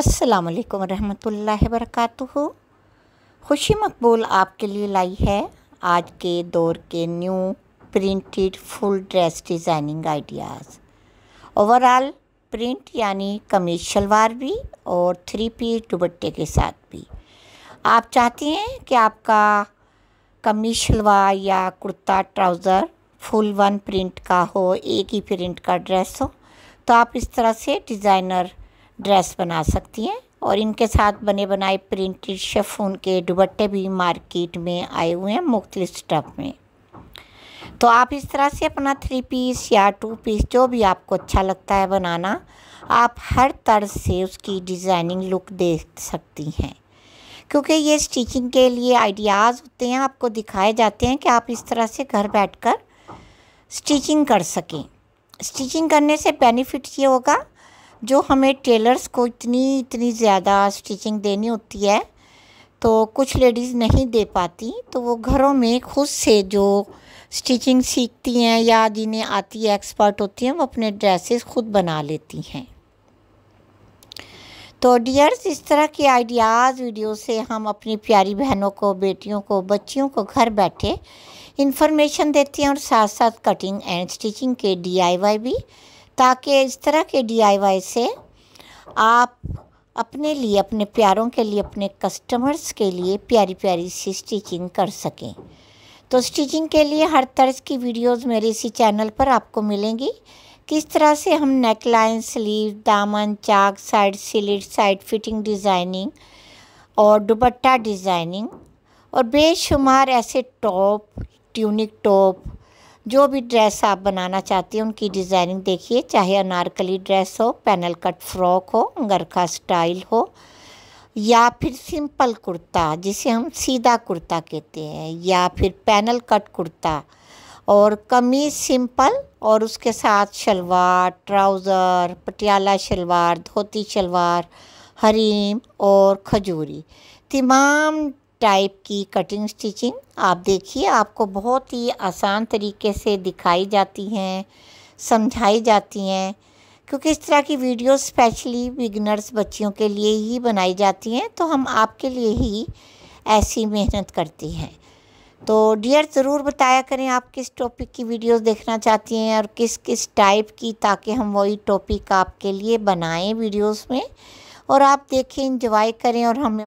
अस्सलाम वालेकुम रहमतुल्लाहि वरकatuhu खुशी मकबूल आपके लिए लाई है आज के दौर के new printed full dress designing ideas overall print यानी कमीज शलवार भी और थ्री पीस दुपट्टे के साथ भी आप चाहती हैं कि आपका कमीज शलवार या kurta trouser full one print का हो एक ही प्रिंट का ड्रेस हो तो आप इस तरह से डिज़ाइनर ड्रेस बना सकती हैं और इनके साथ बने बनाए प्रिंटेड शेफून के दुबट्टे भी मार्केट में आए हुए हैं मुख्तलिफ स्टफ में तो आप इस तरह से अपना थ्री पीस या टू पीस जो भी आपको अच्छा लगता है बनाना आप हर तरह से उसकी डिज़ाइनिंग लुक दे सकती हैं क्योंकि ये स्टिचिंग के लिए आइडियाज़ होते हैं आपको दिखाए जाते हैं कि आप इस तरह से घर बैठकर स्टिचिंग कर सकें स्टिचिंग करने से बेनिफिट ये होगा जो हमें टेलर्स को इतनी इतनी ज़्यादा स्टिचिंग देनी होती है तो कुछ लेडीज़ नहीं दे पाती तो वो घरों में खुद से जो स्टिचिंग सीखती हैं या जिन्हें आती है एक्सपर्ट होती हैं वो अपने ड्रेसेस खुद बना लेती हैं तो डियर्स इस तरह के आइडियाज़ वीडियो से हम अपनी प्यारी बहनों को बेटियों को बच्चियों को घर बैठे इन्फॉर्मेशन देती हैं और साथ साथ कटिंग एंड स्टिचिंग के डीआईवाई भी ताकि इस तरह के डी से आप अपने लिए अपने प्यारों के लिए अपने कस्टमर्स के लिए प्यारी प्यारी सी स्टिचिंग कर सकें तो स्टिचिंग के लिए हर तर्ज की वीडियोस मेरे इसी चैनल पर आपको मिलेंगी किस तरह से हम नेकलाइन स्लीव दामन चाक side slit side fitting designing और दुपट्टा डिज़ाइनिंग और बेशुमार ऐसे टॉप ट्यूनिक टॉप जो भी ड्रेस आप बनाना चाहती हैं उनकी डिज़ाइनिंग देखिए चाहे अनारकली ड्रेस हो पैनल कट फ्रॉक हो गरखा स्टाइल हो या फिर सिंपल कुर्ता जिसे हम सीधा कुर्ता कहते हैं या फिर पैनल कट कुर्ता और कमीज सिंपल और उसके साथ शलवार ट्राउज़र पटियाला शलवार धोती शलवार हरीम और खजूरी तमाम टाइप की कटिंग स्टिचिंग आप देखिए आपको बहुत ही आसान तरीके से दिखाई जाती हैं समझाई जाती हैं क्योंकि इस तरह की वीडियो स्पेशली बिगनर्स बच्चियों के लिए ही बनाई जाती हैं तो हम आपके लिए ही ऐसी मेहनत करती हैं तो डियर ज़रूर बताया करें आप किस टॉपिक की वीडियोस देखना चाहती हैं और किस किस टाइप की ताकि हम वही टॉपिक आपके लिए बनाएं वीडियोस में और आप देखें इंजॉय करें और हम